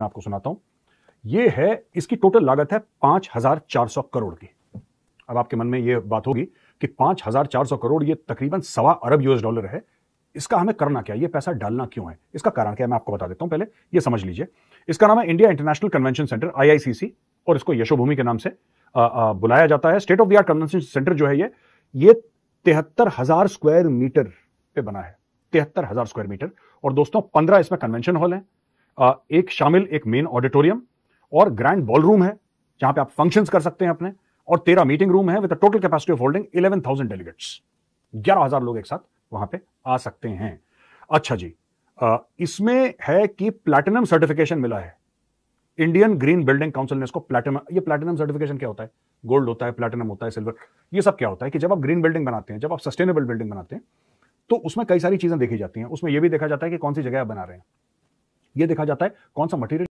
मैं आपको सुनाता हूं ये है इसकी टोटल लागत है पांच हजार चार सौ करोड़ की अब आपके मन में ये बात होगी कि पांच हजार चार सौ करोड़ ये तकरीबन सवा अरब यूएस डॉलर है इसका हमें करना क्या ये पैसा डालना क्यों है इसका कारण क्या है मैं आपको बता देता हूं पहले ये समझ लीजिए इसका नाम है India International Convention Centre IICC और इसको यशोभूमि के नाम से आ, आ, बुलाया जाता है state of the art convention centre जो है ये ये तिहत्तर हजार स्क्वायर मीटर पे बना है तिहत्तर हजार स्क्वायर मीटर और दोस्तों पंद्रह इसमें कन्वेंशन हॉल है एक शामिल एक मेन ऑडिटोरियम और ग्रैंड बॉल रूम है जहां पे आप फंक्शंस कर सकते हैं अपने और तेरह मीटिंग रूम है with total capacity of holding eleven thousand delegates ग्यारह हजार लोग एक साथ वहां पे आ सकते हैं अच्छा जी इसमें है कि प्लैटिनम सर्टिफिकेशन मिला है इंडियन ग्रीन बिल्डिंग काउंसिल ने इसको प्लैटिनम ये प्लैटिनम सर्टिफिकेशन क्या होता है गोल्ड होता है प्लैटिनम होता है सिल्वर ये सब क्या होता है कि जब आप ग्रीन बिल्डिंग बनाते हैं जब आप सस्टेनेबल बिल्डिंग बनाते हैं तो उसमें कई सारी चीजें देखी जाती हैं उसमें यह भी देखा जाता है कि कौन सी जगह आप बना रहे हैं ये देखा जाता है कौन सा मटेरियल